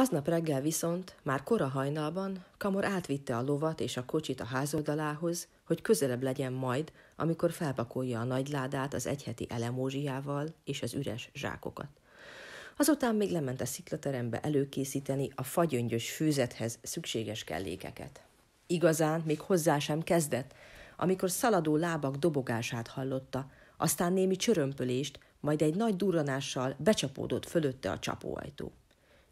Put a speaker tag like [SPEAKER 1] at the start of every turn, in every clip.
[SPEAKER 1] Aznap reggel viszont, már kora hajnalban, Kamor átvitte a lovat és a kocsit a házoldalához, hogy közelebb legyen majd, amikor felpakolja a nagyládát az egyheti elemózsiával és az üres zsákokat. Azután még lement a sziklaterembe előkészíteni a fagyöngyös főzethez szükséges kellékeket. Igazán még hozzá sem kezdett, amikor szaladó lábak dobogását hallotta, aztán némi csörömpölést, majd egy nagy durranással becsapódott fölötte a csapóajtó.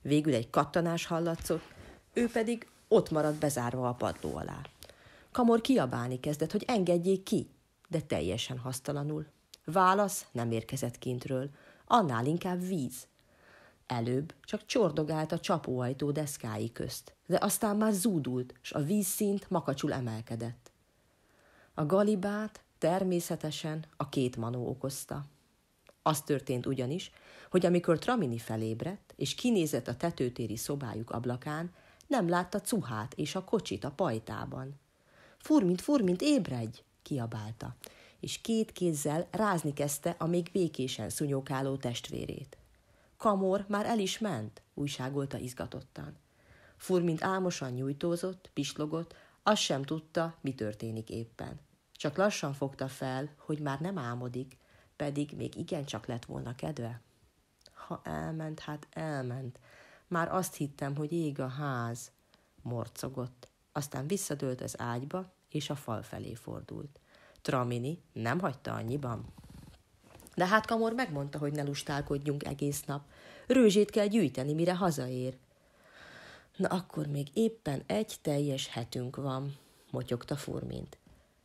[SPEAKER 1] Végül egy kattanás hallatszott, ő pedig ott maradt bezárva a padló alá. Kamor kiabálni kezdett, hogy engedjék ki, de teljesen hasztalanul. Válasz nem érkezett kintről, annál inkább víz. Előbb csak csordogált a csapóajtó deszkái közt, de aztán már zúdult, s a vízszint makacsul emelkedett. A galibát természetesen a két manó okozta. Az történt ugyanis, hogy amikor Tramini felébredt, és kinézett a tetőtéri szobájuk ablakán, nem látta cuhát és a kocsit a pajtában. Furmint, furmint, ébredj! kiabálta, és két kézzel rázni kezdte a még békésen szunyókáló testvérét. Kamor már el is ment, újságolta izgatottan. Furmint álmosan nyújtózott, pislogott, azt sem tudta, mi történik éppen. Csak lassan fogta fel, hogy már nem álmodik, pedig még igencsak lett volna kedve. Ha elment, hát elment. Már azt hittem, hogy ég a ház, morcogott. Aztán visszadőlt az ágyba, és a fal felé fordult. Tramini nem hagyta annyiban. De hát Kamor megmondta, hogy ne lustálkodjunk egész nap. Rőzsét kell gyűjteni, mire hazaér. Na akkor még éppen egy teljes hetünk van, motyogta Furmint.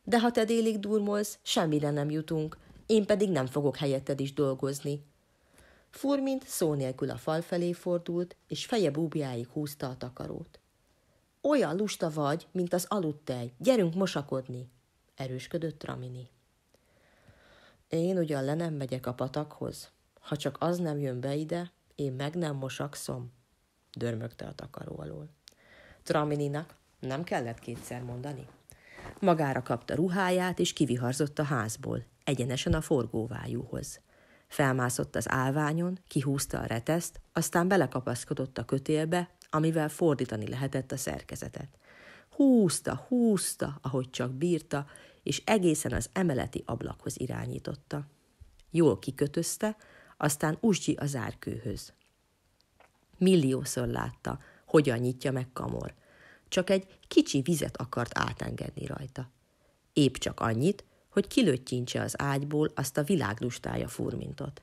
[SPEAKER 1] De ha te délig durmolsz, semmire nem jutunk én pedig nem fogok helyetted is dolgozni. Furmint szó nélkül a fal felé fordult, és feje búbjáig húzta a takarót. Olyan lusta vagy, mint az tej, gyerünk mosakodni, erősködött Ramini. Én ugyan le nem megyek a patakhoz. Ha csak az nem jön be ide, én meg nem mosakszom, dörmögte a takaró alól. Tramininak nem kellett kétszer mondani. Magára kapta ruháját, és kiviharzott a házból egyenesen a forgóvájúhoz. Felmászott az álványon, kihúzta a reteszt, aztán belekapaszkodott a kötélbe, amivel fordítani lehetett a szerkezetet. Húzta, húzta, ahogy csak bírta, és egészen az emeleti ablakhoz irányította. Jól kikötözte, aztán usgyi a zárkőhöz. Milliószor látta, hogyan nyitja meg kamor. Csak egy kicsi vizet akart átengedni rajta. Épp csak annyit, hogy kilöttyintse az ágyból azt a világlustája furmintot.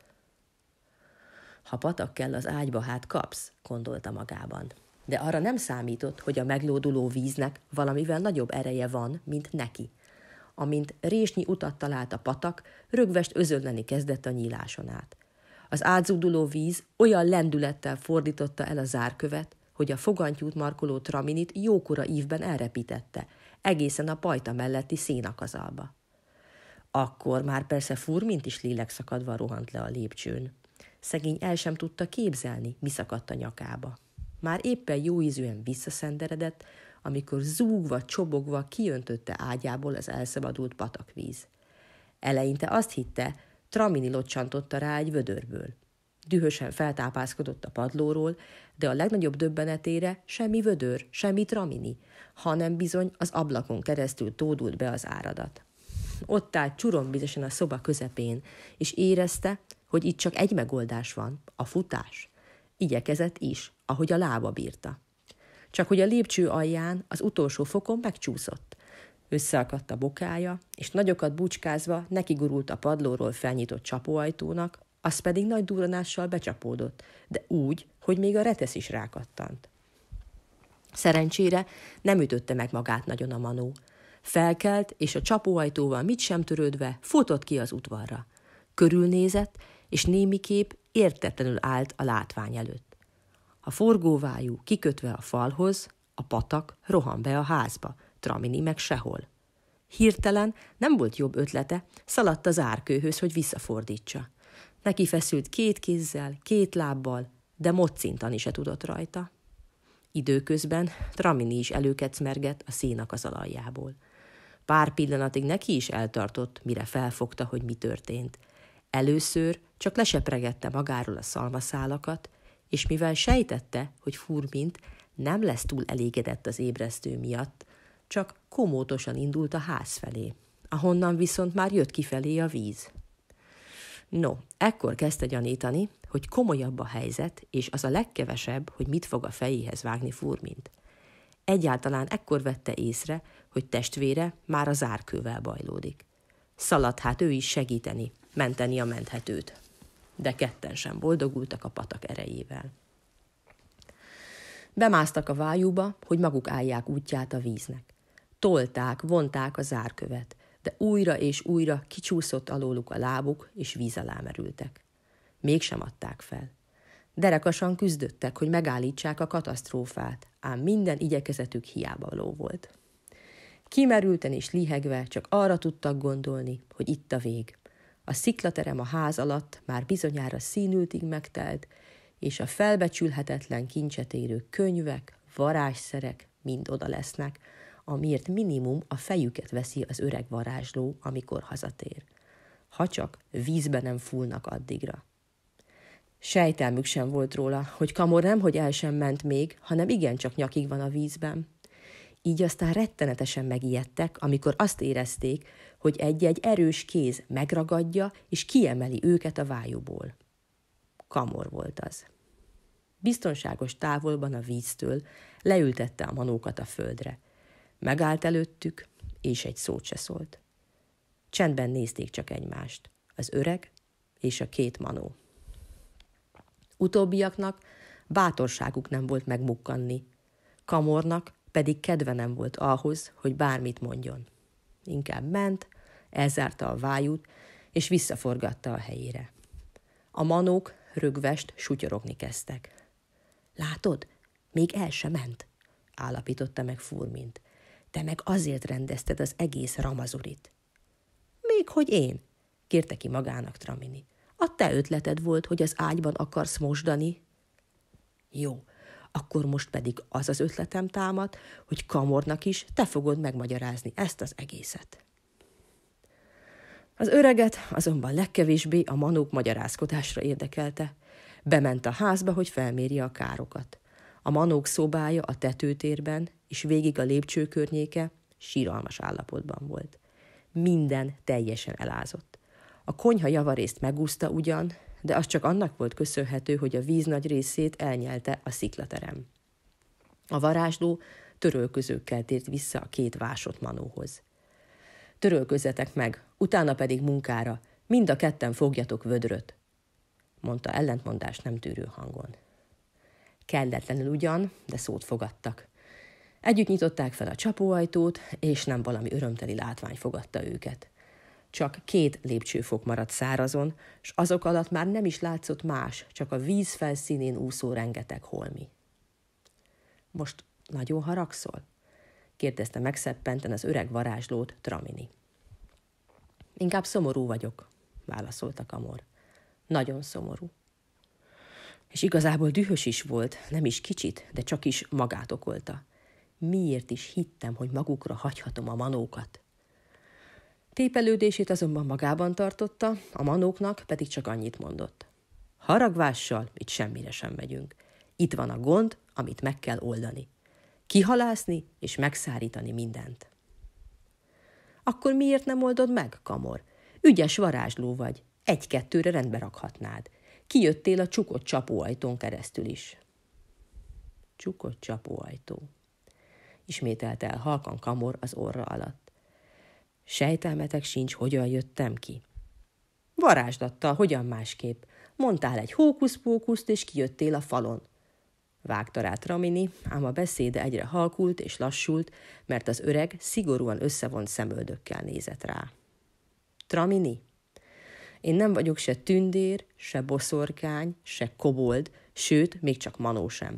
[SPEAKER 1] Ha patak kell az ágyba, hát kapsz, gondolta magában. De arra nem számított, hogy a meglóduló víznek valamivel nagyobb ereje van, mint neki. Amint résnyi utat talált a patak, rögvest özölleni kezdett a nyíláson át. Az átzúduló víz olyan lendülettel fordította el a zárkövet, hogy a fogantyút markoló traminit jókora ívben elrepítette, egészen a pajta melletti szénakazalba. Akkor már persze mint is lélek szakadva rohant le a lépcsőn. Szegény el sem tudta képzelni, mi szakadt a nyakába. Már éppen jó ízűen visszaszenderedett, amikor zúgva, csobogva kiöntötte ágyából az elszabadult patakvíz. Eleinte azt hitte, Tramini locsantotta rá egy vödörből. Dühösen feltápászkodott a padlóról, de a legnagyobb döbbenetére semmi vödör, semmi tramini, hanem bizony az ablakon keresztül tódult be az áradat. Ott állt csurombizesen a szoba közepén, és érezte, hogy itt csak egy megoldás van, a futás. Igyekezett is, ahogy a lába bírta. Csak hogy a lépcső alján az utolsó fokon megcsúszott. Összeakadt a bokája, és nagyokat bucskázva nekigurult a padlóról felnyitott csapóajtónak, az pedig nagy duranással becsapódott, de úgy, hogy még a retesz is rákattant. Szerencsére nem ütötte meg magát nagyon a manó, Felkelt, és a csapóajtóval mit sem törődve futott ki az udvarra. Körülnézett, és némiképp értetlenül állt a látvány előtt. A forgóvájú kikötve a falhoz, a patak rohan be a házba, Tramini meg sehol. Hirtelen nem volt jobb ötlete, szaladt az árkőhöz, hogy visszafordítsa. Neki feszült két kézzel, két lábbal, de moccintani se tudott rajta. Időközben Tramini is előkecmergett a szénak az alajjából. Pár pillanatig neki is eltartott, mire felfogta, hogy mi történt. Először csak lesepregette magáról a szalmaszálakat, és mivel sejtette, hogy Furmint nem lesz túl elégedett az ébresztő miatt, csak komótosan indult a ház felé, ahonnan viszont már jött kifelé a víz. No, ekkor kezdte gyanítani, hogy komolyabb a helyzet, és az a legkevesebb, hogy mit fog a fejéhez vágni Furmint. Egyáltalán ekkor vette észre, hogy testvére már a zárkővel bajlódik. Szaladt hát ő is segíteni, menteni a menthetőt. De ketten sem boldogultak a patak erejével. Bemásztak a vájúba, hogy maguk állják útját a víznek. Tolták, vonták a zárkövet, de újra és újra kicsúszott alóluk a lábuk, és víz alá merültek. Mégsem adták fel. Derekasan küzdöttek, hogy megállítsák a katasztrófát, ám minden igyekezetük hiába való volt. Kimerülten és lihegve csak arra tudtak gondolni, hogy itt a vég. A sziklaterem a ház alatt már bizonyára színültig megtelt, és a felbecsülhetetlen kincset érő könyvek, varázsszerek mind oda lesznek, amiért minimum a fejüket veszi az öreg varázsló, amikor hazatér. Ha csak vízbe nem fúlnak addigra. Sejtelmük sem volt róla, hogy kamor nem, hogy el sem ment még, hanem igencsak nyakig van a vízben. Így aztán rettenetesen megijedtek, amikor azt érezték, hogy egy-egy erős kéz megragadja és kiemeli őket a vájúból. Kamor volt az. Biztonságos távolban a víztől leültette a manókat a földre. Megállt előttük, és egy szót se szólt. Csendben nézték csak egymást, az öreg és a két manó. Utóbbiaknak bátorságuk nem volt megmukkanni. Kamornak pedig kedve nem volt ahhoz, hogy bármit mondjon. Inkább ment, elzárta a vájút, és visszaforgatta a helyére. A manók rögvest sutyorogni kezdtek. Látod, még el se ment, állapította meg Furmint. Te meg azért rendezted az egész ramazurit. Még hogy én, kérte ki magának Tramini. A te ötleted volt, hogy az ágyban akarsz mosdani. Jó, akkor most pedig az az ötletem támad, hogy kamornak is te fogod megmagyarázni ezt az egészet. Az öreget azonban legkevésbé a manók magyarázkodásra érdekelte. Bement a házba, hogy felmérje a károkat. A manók szobája a tetőtérben és végig a lépcső környéke síralmas állapotban volt. Minden teljesen elázott. A konyha javarészt megúszta ugyan, de az csak annak volt köszönhető, hogy a víz nagy részét elnyelte a sziklaterem. A varázsló törölközőkkel tért vissza a két vásott manóhoz. Törölközetek meg, utána pedig munkára, mind a ketten fogjatok vödröt, mondta ellentmondás nem tűrő hangon. Kelletlenül ugyan, de szót fogadtak. Együtt nyitották fel a csapóajtót, és nem valami örömteli látvány fogadta őket – csak két lépcsőfok maradt szárazon, s azok alatt már nem is látszott más, csak a víz felszínén úszó rengeteg holmi. Most nagyon haragszol? kérdezte megszeppenten az öreg varázslót Tramini. Inkább szomorú vagyok, válaszolta Kamor. Nagyon szomorú. És igazából dühös is volt, nem is kicsit, de csak is magát okolta. Miért is hittem, hogy magukra hagyhatom a manókat? Tépelődését azonban magában tartotta, a manóknak pedig csak annyit mondott. Haragvással itt semmire sem megyünk. Itt van a gond, amit meg kell oldani. Kihalászni és megszárítani mindent. Akkor miért nem oldod meg, Kamor? Ügyes varázsló vagy. Egy-kettőre rendbe rakhatnád. Kijöttél a csukott csapóajtón keresztül is. Csukott csapóajtó. Ismételt el halkan Kamor az orra alatt. Sejtelmetek sincs, hogyan jöttem ki. Varázslattal, hogyan másképp. Mondtál egy hókusz-pókuszt, és kijöttél a falon. Vágta rá Tramini, ám a beszéde egyre halkult és lassult, mert az öreg szigorúan összevont szemöldökkel nézett rá. Tramini, én nem vagyok se tündér, se boszorkány, se kobold, sőt, még csak manó sem.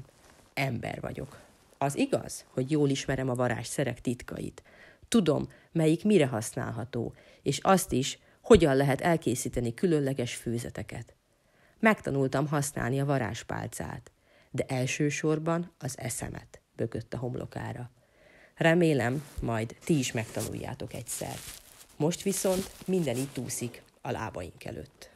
[SPEAKER 1] Ember vagyok. Az igaz, hogy jól ismerem a varázsszerek titkait – Tudom, melyik mire használható, és azt is, hogyan lehet elkészíteni különleges főzeteket. Megtanultam használni a varázspálcát, de elsősorban az eszemet bökött a homlokára. Remélem, majd ti is megtanuljátok egyszer. Most viszont minden itt úszik a lábaink előtt.